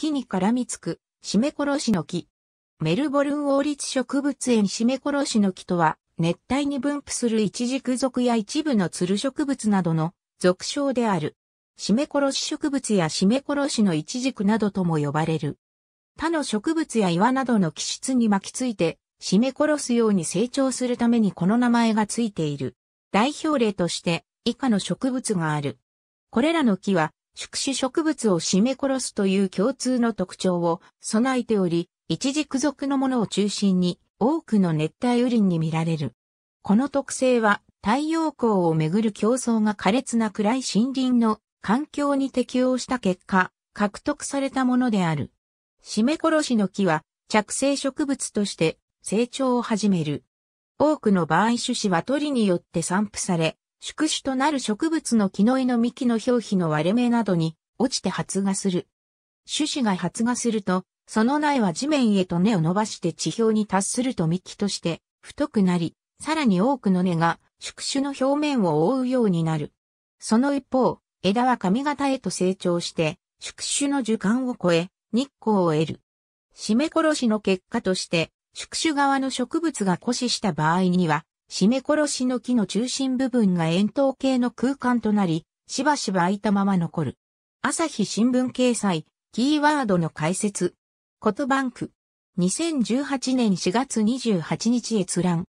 木に絡みつく、締め殺しの木。メルボルン王立植物園締め殺しの木とは、熱帯に分布する一軸属や一部のつる植物などの俗称である。締め殺し植物や締め殺しの一軸などとも呼ばれる。他の植物や岩などの気質に巻きついて、締め殺すように成長するためにこの名前がついている。代表例として、以下の植物がある。これらの木は、宿主植物を締め殺すという共通の特徴を備えており、一軸属のものを中心に多くの熱帯雨林に見られる。この特性は太陽光をめぐる競争が苛烈な暗い森林の環境に適応した結果、獲得されたものである。締め殺しの木は着生植物として成長を始める。多くの場合種子は鳥によって散布され、宿主となる植物の木の枝の幹の表皮の割れ目などに落ちて発芽する。種子が発芽すると、その苗は地面へと根を伸ばして地表に達すると幹として太くなり、さらに多くの根が宿主の表面を覆うようになる。その一方、枝は髪型へと成長して、宿主の樹幹を超え、日光を得る。締め殺しの結果として、宿主側の植物が枯死した場合には、締め殺しの木の中心部分が円筒形の空間となり、しばしば空いたまま残る。朝日新聞掲載、キーワードの解説。ことバンク。2018年4月28日閲覧。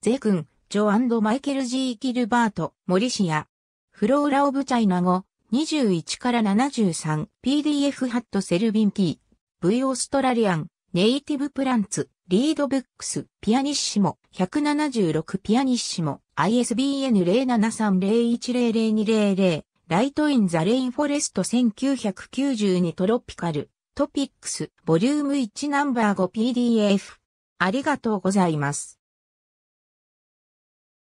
ゼ君、ジョマイケル・ジー・キルバート、モリシア。フローラ・オブ・チャイナ語、21から 73PDF ハット・セルビンキー。V・ オーストラリアン、ネイティブ・プランツ。リードブックス、ピアニッシモ、176ピアニッシモ、ISBN 0730100200、ライトインザレインフォレスト1992トロピカル、トピックス、ボリューム1ナンバー 5PDF。ありがとうございます。